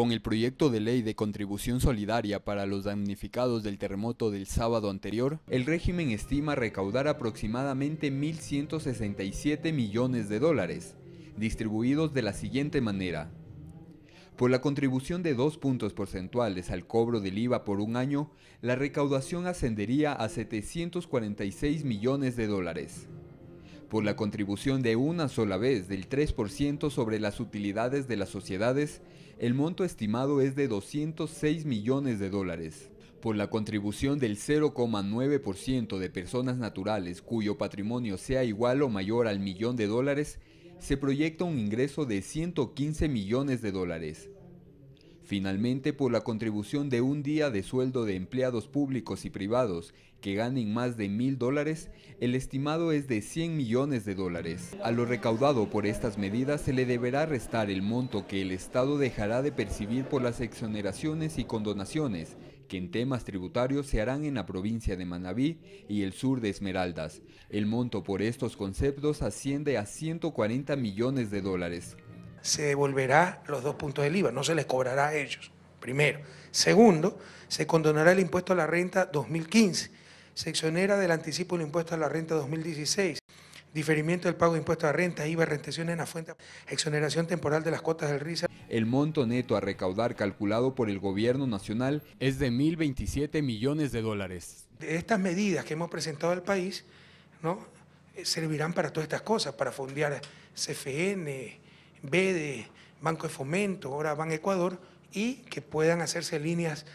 Con el proyecto de ley de contribución solidaria para los damnificados del terremoto del sábado anterior, el régimen estima recaudar aproximadamente 1.167 millones de dólares, distribuidos de la siguiente manera. Por la contribución de dos puntos porcentuales al cobro del IVA por un año, la recaudación ascendería a 746 millones de dólares por la contribución de una sola vez del 3% sobre las utilidades de las sociedades, el monto estimado es de 206 millones de dólares. Por la contribución del 0,9% de personas naturales cuyo patrimonio sea igual o mayor al millón de dólares, se proyecta un ingreso de 115 millones de dólares. Finalmente, por la contribución de un día de sueldo de empleados públicos y privados que ganen más de mil dólares, el estimado es de 100 millones de dólares. A lo recaudado por estas medidas se le deberá restar el monto que el Estado dejará de percibir por las exoneraciones y condonaciones que en temas tributarios se harán en la provincia de Manabí y el sur de Esmeraldas. El monto por estos conceptos asciende a 140 millones de dólares se devolverá los dos puntos del IVA, no se les cobrará a ellos, primero. Segundo, se condonará el impuesto a la renta 2015, se exonera del anticipo del impuesto a la renta 2016, diferimiento del pago de impuesto a renta, IVA, rentación en la fuente, exoneración temporal de las cuotas del RISA. El monto neto a recaudar calculado por el gobierno nacional es de 1.027 millones de dólares. De estas medidas que hemos presentado al país, ¿no? Eh, servirán para todas estas cosas, para fondear CFN, B de Banco de Fomento, ahora Ban Ecuador, y que puedan hacerse líneas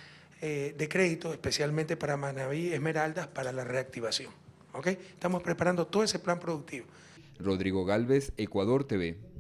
eh, de crédito, especialmente para Manaví Esmeraldas, para la reactivación. ¿Ok? Estamos preparando todo ese plan productivo. Rodrigo Galvez, Ecuador TV.